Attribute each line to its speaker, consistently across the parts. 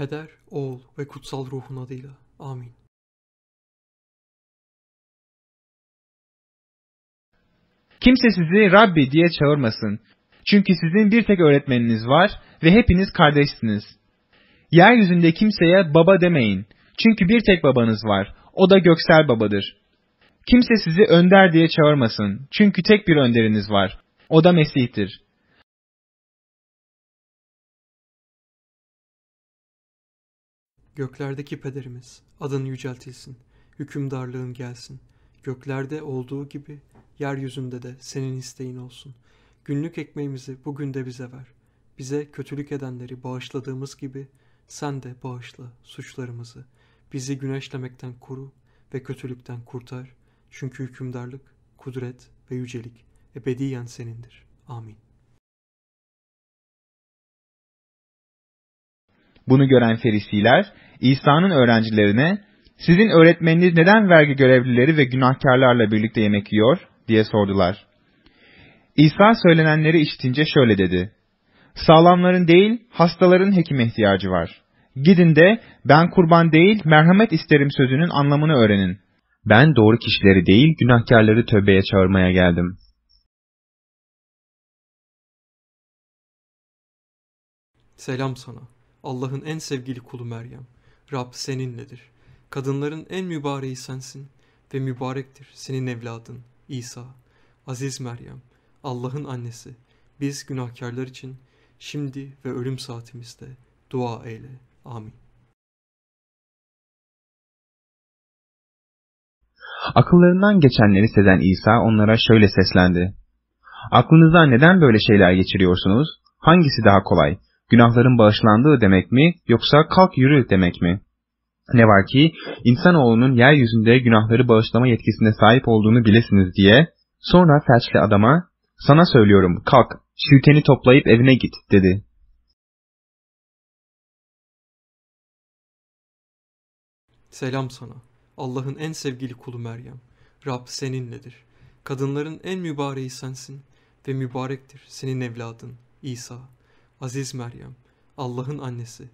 Speaker 1: Peder, Oğul ve Kutsal Ruh'un adıyla. Amin.
Speaker 2: Kimse sizi Rabbi diye çağırmasın. Çünkü sizin bir tek öğretmeniniz var ve hepiniz kardeşsiniz. Yeryüzünde kimseye baba demeyin. Çünkü bir tek babanız var. O da göksel babadır. Kimse sizi önder diye çağırmasın. Çünkü tek bir önderiniz var. O da Mesih'tir.
Speaker 3: Göklerdeki pederimiz, adın yüceltilsin, hükümdarlığın gelsin. Göklerde olduğu gibi, yeryüzünde de senin isteğin olsun. Günlük ekmeğimizi bugün de bize ver. Bize kötülük edenleri bağışladığımız gibi, sen de bağışla suçlarımızı. Bizi güneşlemekten koru ve kötülükten kurtar. Çünkü hükümdarlık, kudret ve yücelik ebediyen senindir. Amin.
Speaker 2: Bunu gören Ferisiler İsa'nın öğrencilerine sizin öğretmeniniz neden vergi görevlileri ve günahkarlarla birlikte yemek yiyor diye sordular. İsa söylenenleri işitince şöyle dedi. Sağlamların değil hastaların hekime ihtiyacı var. Gidin de ben kurban değil merhamet isterim sözünün anlamını öğrenin. Ben doğru kişileri değil günahkarları
Speaker 1: tövbeye çağırmaya geldim.
Speaker 3: Selam sana. Allah'ın en sevgili kulu Meryem. Rab seninledir. Kadınların en mübareği sensin ve mübarektir senin evladın İsa. Aziz Meryem, Allah'ın annesi, biz günahkarlar için şimdi ve ölüm saatimizde dua eyle. Amin.
Speaker 1: Akıllarından geçenleri seden
Speaker 2: İsa onlara şöyle seslendi. Aklınızdan neden böyle şeyler geçiriyorsunuz? Hangisi daha kolay? günahların bağışlandığı demek mi yoksa kalk yürü demek mi? Ne var ki insanoğlunun yeryüzünde günahları bağışlama yetkisine sahip olduğunu bilesiniz diye sonra felçli adama sana söylüyorum kalk şirkeni toplayıp evine
Speaker 1: git dedi.
Speaker 3: Selam sana. Allah'ın en sevgili kulu Meryem. Rab seninledir. Kadınların en mübareği sensin ve mübarektir senin evladın İsa.'' Aziz Meryem, Allah'ın annesi,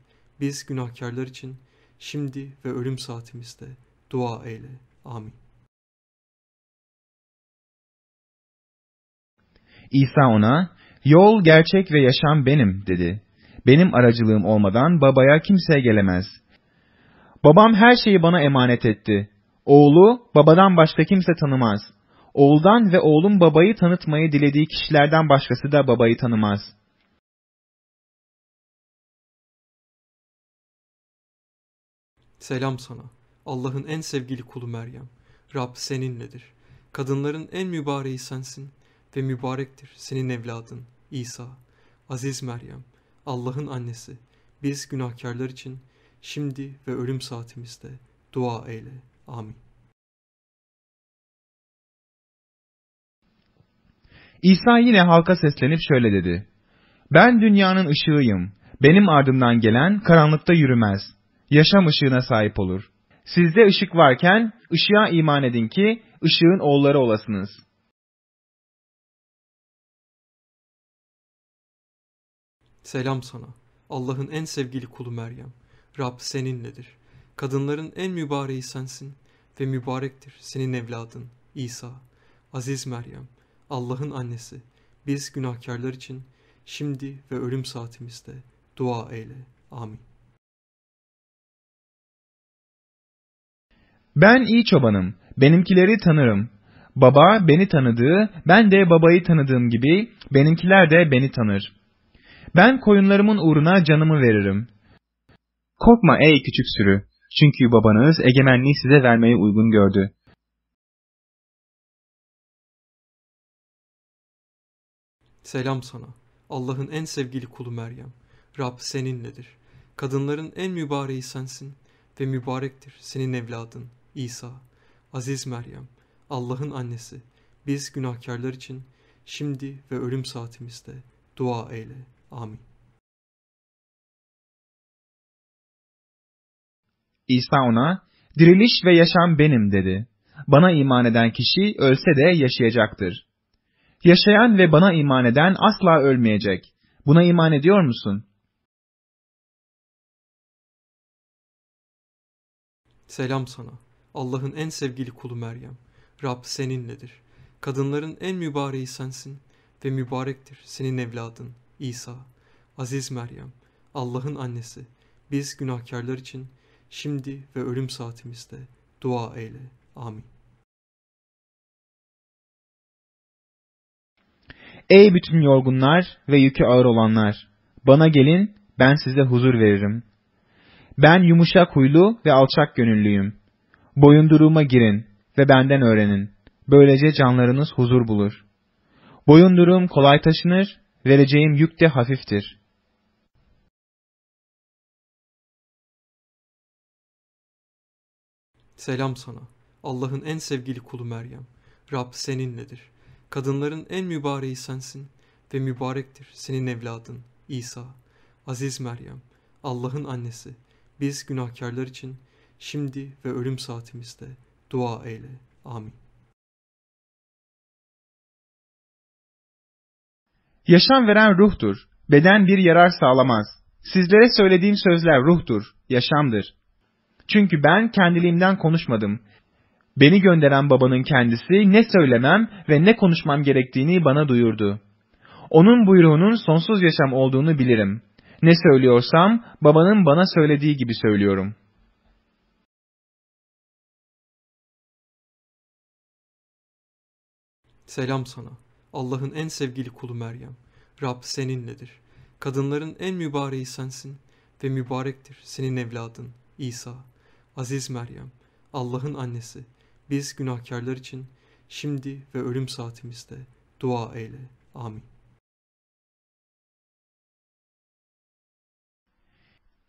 Speaker 3: biz günahkarlar için şimdi ve ölüm saatimizde dua eyle. Amin.
Speaker 2: İsa ona, yol, gerçek ve yaşam benim dedi. Benim aracılığım olmadan babaya kimse gelemez. Babam her şeyi bana emanet etti. Oğlu babadan başka kimse tanımaz. Oğuldan ve oğlum babayı tanıtmayı dilediği kişilerden başkası da babayı tanımaz.''
Speaker 3: Selam sana. Allah'ın en sevgili kulu Meryem. Rab seninledir. Kadınların en mübareği sensin ve mübarektir senin evladın İsa. Aziz Meryem, Allah'ın annesi, biz günahkarlar için şimdi ve ölüm saatimizde dua eyle. Amin.
Speaker 2: İsa yine halka seslenip şöyle dedi. Ben dünyanın ışığıyım. Benim ardımdan gelen karanlıkta yürümez.'' yaşam ışığına sahip olur. Sizde ışık varken ışığa iman edin ki ışığın oğulları
Speaker 1: olasınız.
Speaker 3: Selam sana. Allah'ın en sevgili kulu Meryem. Rab seninledir. Kadınların en mübareği sensin ve mübarektir senin evladın İsa. Aziz Meryem, Allah'ın annesi, biz günahkarlar için şimdi ve ölüm saatimizde dua eyle. Amin.
Speaker 2: Ben iyi çobanım, benimkileri tanırım. Baba beni tanıdığı, ben de babayı tanıdığım gibi benimkiler de beni tanır. Ben koyunlarımın uğruna canımı veririm. Korkma ey küçük sürü, çünkü babanız egemenliği size vermeyi uygun gördü.
Speaker 3: Selam sana. Allah'ın en sevgili kulu Meryem. Rab seninledir. Kadınların en mübareği sensin ve mübarektir senin evladın. İsa, Aziz Meryem, Allah'ın annesi, biz günahkarlar için şimdi ve ölüm saatimizde dua eyle. Amin.
Speaker 2: İsa ona, diriliş ve yaşam benim dedi. Bana iman eden kişi ölse de yaşayacaktır. Yaşayan ve bana iman eden asla ölmeyecek. Buna
Speaker 1: iman ediyor musun?
Speaker 3: Selam sana. Allah'ın en sevgili kulu Meryem. Rab seninledir. Kadınların en mübareği sensin ve mübarektir senin evladın İsa. Aziz Meryem, Allah'ın annesi, biz günahkarlar için şimdi ve ölüm saatimizde dua eyle. Amin.
Speaker 2: Ey bütün yorgunlar ve yükü ağır olanlar! Bana gelin, ben size huzur veririm. Ben yumuşak huylu ve alçak gönüllüyüm. Boyunduruğuma girin ve benden öğrenin. Böylece canlarınız huzur bulur. Boyunduruğum kolay taşınır, vereceğim yük de
Speaker 1: hafiftir.
Speaker 3: Selam sana. Allah'ın en sevgili kulu Meryem. Rab seninledir. Kadınların en mübareği sensin ve mübarektir senin evladın İsa. Aziz Meryem, Allah'ın annesi, biz günahkarlar için şimdi ve ölüm saatimizde dua eyle. Amin.
Speaker 1: Yaşam veren ruhtur.
Speaker 2: Beden bir yarar sağlamaz. Sizlere söylediğim sözler ruhtur, yaşamdır. Çünkü ben kendiliğimden konuşmadım. Beni gönderen babanın kendisi ne söylemem ve ne konuşmam gerektiğini bana duyurdu. Onun buyruğunun sonsuz yaşam olduğunu bilirim. Ne söylüyorsam babanın bana söylediği gibi söylüyorum.''
Speaker 3: Selam sana. Allah'ın en sevgili kulu Meryem. Rab seninledir. Kadınların en mübareği sensin ve mübarektir senin evladın İsa. Aziz Meryem, Allah'ın annesi, biz günahkarlar için şimdi ve ölüm saatimizde dua eyle. Amin.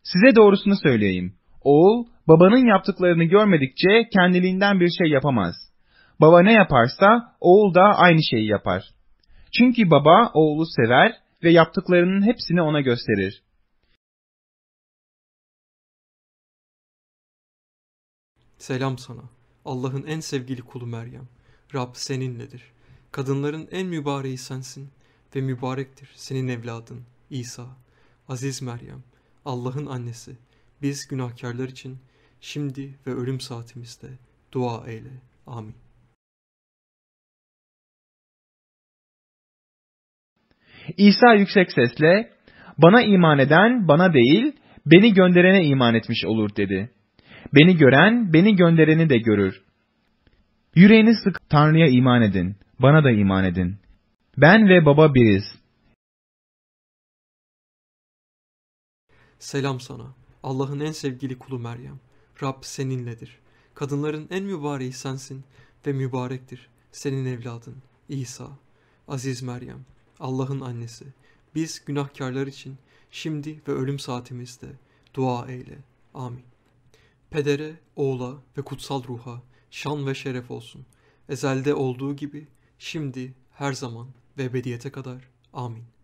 Speaker 2: Size doğrusunu söyleyeyim. Oğul, babanın yaptıklarını görmedikçe kendiliğinden bir şey yapamaz. Baba ne yaparsa oğul da aynı şeyi yapar. Çünkü baba oğlu sever ve yaptıklarının
Speaker 1: hepsini ona gösterir.
Speaker 3: Selam sana. Allah'ın en sevgili kulu Meryem. Rab seninledir. Kadınların en mübareği sensin ve mübarektir senin evladın İsa. Aziz Meryem, Allah'ın annesi, biz günahkarlar için şimdi ve ölüm saatimizde dua eyle. Amin.
Speaker 2: İsa yüksek sesle bana iman eden bana değil beni gönderene iman etmiş olur dedi. Beni gören beni göndereni de görür. Yüreğini sık Tanrı'ya iman edin, bana da iman edin. Ben ve baba biriz.
Speaker 3: Selam sana. Allah'ın en sevgili kulu Meryem. Rab seninledir. Kadınların en mübareği sensin ve mübarektir. Senin evladın İsa. Aziz Meryem. Allah'ın annesi, biz günahkarlar için şimdi ve ölüm saatimizde dua eyle. Amin. Pedere, oğla ve kutsal ruha şan ve şeref olsun. Ezelde olduğu gibi şimdi, her zaman ve ebediyete kadar. Amin.